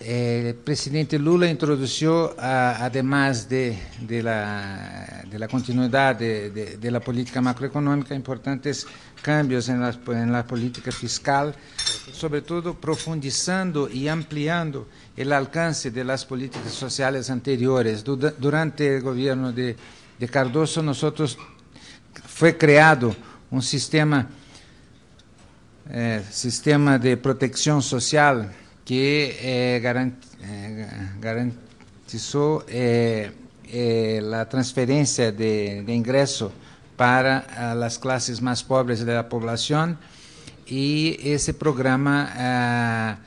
el eh, presidente Lula introdujo, además de, la, continuidad de, la política macroeconómica, importantes cambios en la, política fiscal, sobre todo profundizando y ampliando el alcance de las políticas sociales anteriores. Durante el gobierno de, Cardoso, nosotros fue creado un sistema, eh, sistema de protección social que eh, eh garantizou eh, eh, a transferência de, de ingresso para as classes mais pobres da população e esse programa ah,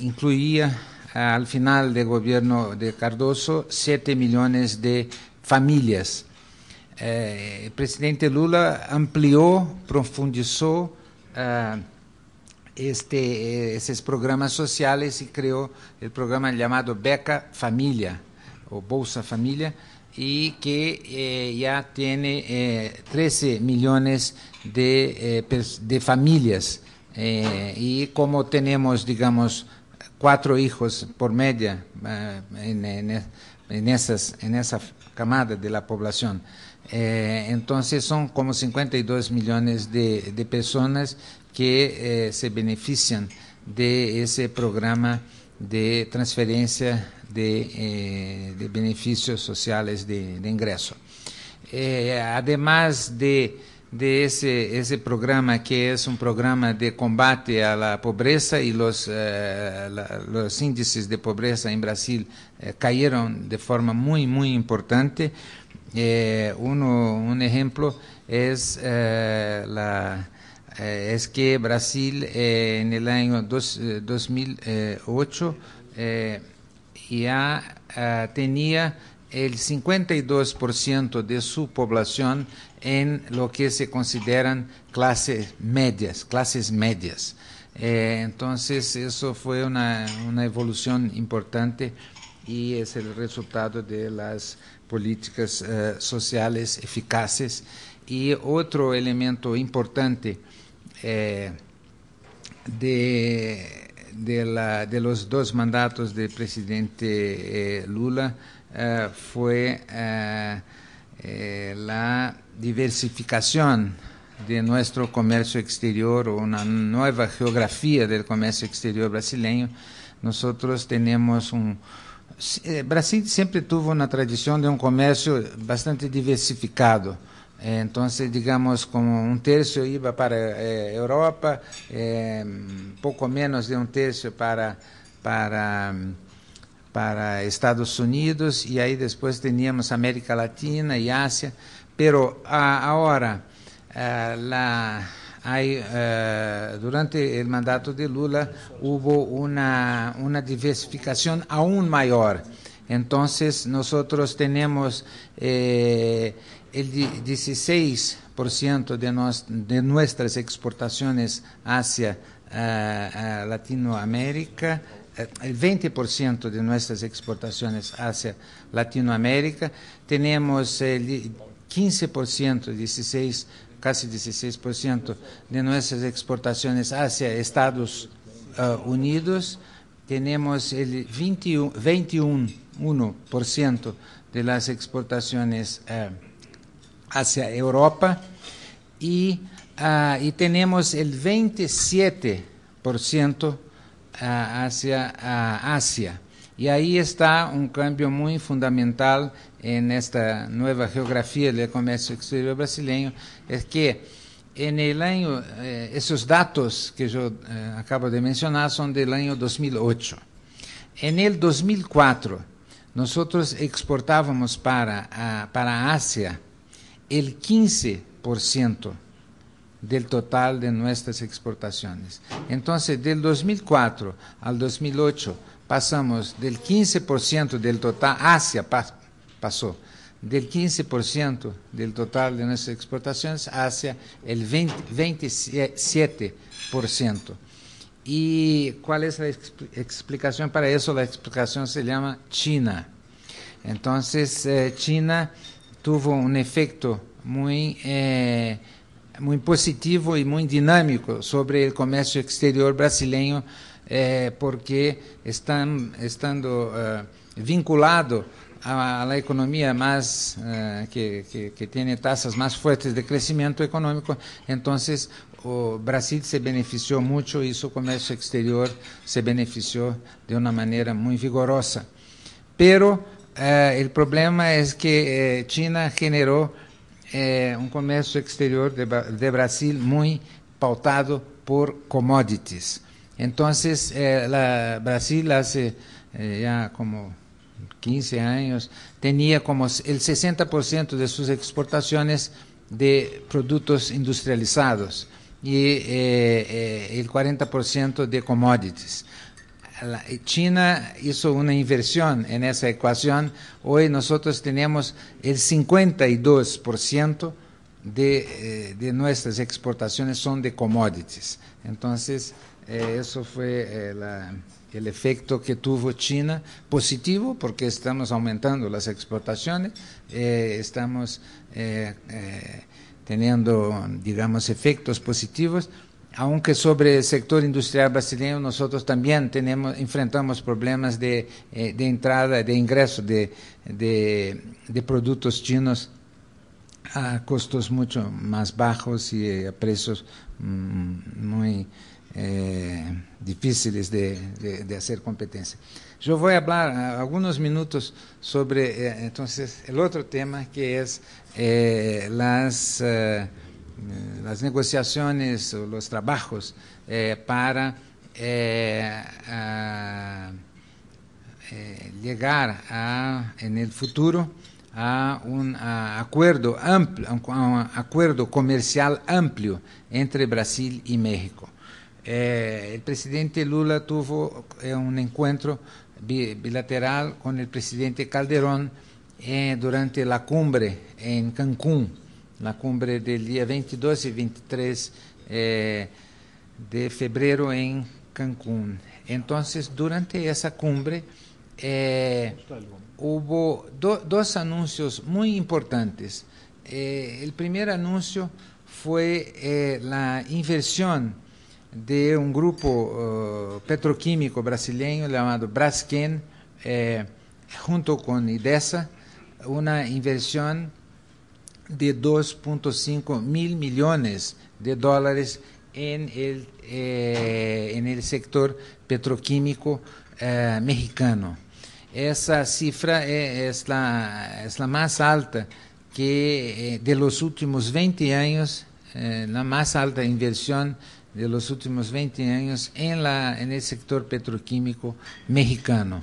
incluía ah, al final do governo de Cardoso 7 milhões de famílias. o presidente Lula ampliou, profundizou ah, este, eh, esos programas sociales y creó el programa llamado Beca Familia o Bolsa Familia y que eh, ya tiene 13 eh, millones de, familias. y como tenemos, digamos, cuatro hijos por media en, esas, en esa camada de la población, entonces son como 52 millones de, de personas que eh, se benefician de ese programa de transferencia de, eh, beneficios sociales de, ingreso. Eh, además de, ese, programa que es un programa de combate a la pobreza y los, los índices de pobreza en Brasil cayeron de forma muy, muy importante. un ejemplo es la eh, es que Brasil eh, en el año 2008 eh, ya tenía el 52% de su población en lo que se consideran clases medias, clases medias. entonces, eso fue una, evolución importante y es el resultado de las políticas sociales eficaces. Y otro elemento importante eh, de, de, la, de, los dos mandatos del presidente eh, Lula eh, fue eh, eh, la diversificación de nuestro comercio exterior o una nueva geografía del comercio exterior brasileño. Nosotros tenemos un, eh, Brasil sempre teve uma tradição de um comércio bastante diversificado. Entonces, digamos, como un tercio iba para eh, Europa, eh, poco menos de un tercio para, para, para Estados Unidos y ahí después teníamos América Latina y Asia. Pero a, ahora, eh, la, hay, eh, durante el mandato de Lula hubo una, una diversificación aún mayor. Entonces, nosotros tenemos... Eh, el 16% de, de nuestras exportaciones hacia eh, Latinoamérica, eh, el 20% de nuestras exportaciones hacia Latinoamérica, tenemos el 15%, 16, casi 16% de nuestras exportaciones hacia Estados eh, Unidos, tenemos el 21, de las exportaciones hacia Europa y, uh, y tenemos el 27% ah, hacia ah, Asia. Y ahí está un cambio muy fundamental en esta nueva geografía del comercio exterior brasileño, es que en el año, eh, esos datos que yo eh, acabo de mencionar son del año 2008. En el 2004, nosotros exportábamos para, a, para Asia el 15% del total de nuestras exportaciones. Entonces, del 2004 al 2008 pasamos del 15% del total, Asia pasó del 15% del total de nuestras exportaciones hacia el 27%. ¿Y cuál es la explicación para eso? La explicación se llama China. Entonces, eh, China tuvo um efeito muito, eh, muito positivo e muito dinâmico sobre o comércio exterior brasileiro, eh, porque estão, estando eh, vinculado à economia mais eh, que, que, que tem taxas mais fortes de crescimento econômico, então o Brasil se beneficiou muito e o comércio exterior se beneficiou de uma maneira muito vigorosa. Pero Eh, el problema es que eh, China generó eh, un comercio exterior de, Brasil muy pautado por commodities. Entonces, Brasil hace ya como 15 años tenía como el 60% de sus exportaciones de productos industrializados y el 40% de commodities. Eh, China hizo una inversión en esa ecuación. Hoy nosotros tenemos el 52% eh, de, nuestras exportaciones son de commodities. Entonces, eh, eso fue el efecto que tuvo China, positivo porque estamos aumentando las exportaciones, estamos teniendo, digamos, efectos positivos, aunque sobre el sector industrial brasileño nosotros también tenemos, enfrentamos problemas de, eh, de entrada, de ingreso de, de, de, productos chinos a costos mucho más bajos y eh, a precios mm, muy eh, difíciles de, hacer competencia. Yo voy a hablar algunos minutos sobre eh, entonces el otro tema que es eh, las... Eh, Eh, las negociaciones o los trabajos eh, para eh, ah, llegar a, en el futuro a un acuerdo amplio, un acuerdo comercial amplio entre Brasil y México. el presidente Lula tuvo un encuentro bilateral con el presidente Calderón durante la cumbre en Cancún la cumbre del día 22 y 23 eh, de febrero en Cancún. Entonces, durante esa cumbre eh, hubo dos anuncios muy importantes. Eh, el primer anuncio fue la inversión de un grupo petroquímico brasileño llamado Braskem, junto con IDESA, una inversión de 2.5 mil millones de dólares en el, eh, en el sector petroquímico eh, mexicano. Essa cifra é, es, la, es eh, eh, la más alta que de los últimos 20 años, a mais alta inversão de los últimos 20 años en, la, en el sector petroquímico mexicano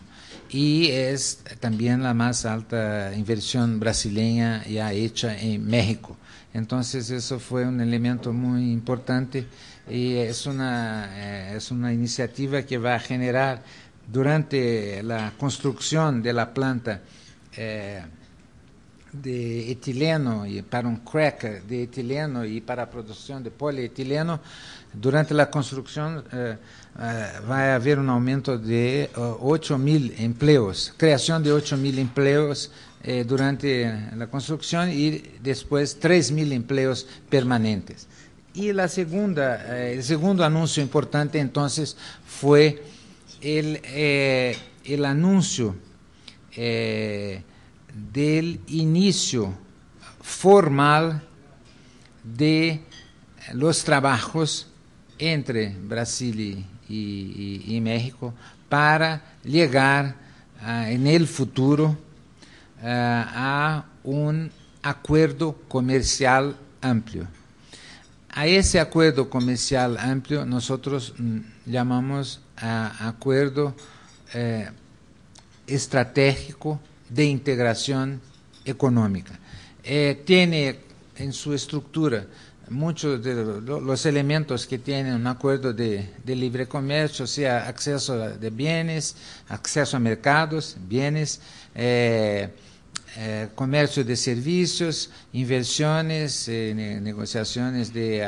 y es también la más alta inversión brasileña ya hecha en México. Entonces eso fue un elemento muy importante y es una, eh, es una iniciativa que va a generar durante la construcción de la planta eh, de etileno y para un cracker de etileno y para producción de polietileno, durante la construcción eh, eh, va a haber un aumento de 8 eh, mil empleos, creación de mil empleos durante la construcción y después mil empleos permanentes. Y la segunda, el segundo anuncio importante entonces fue el, el anuncio del inicio formal de los trabajos entre Brasil y, México para llegar ah, en el futuro ah, a un acuerdo comercial amplio. A ese acuerdo comercial amplio nosotros mm, llamamos ah, acuerdo eh, estratégico de integración económica. Eh, tiene en su estructura muchos de los elementos que tiene un acuerdo de, libre comercio, sea, acceso de bienes, acceso a mercados, bienes, eh, eh, comercio de servicios, inversiones, negociaciones de...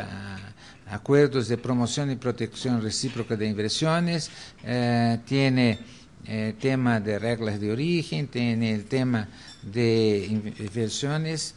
acuerdos de promoción y protección recíproca de inversiones, tiene el eh, tema de reglas de origen, tiene el tema de inversiones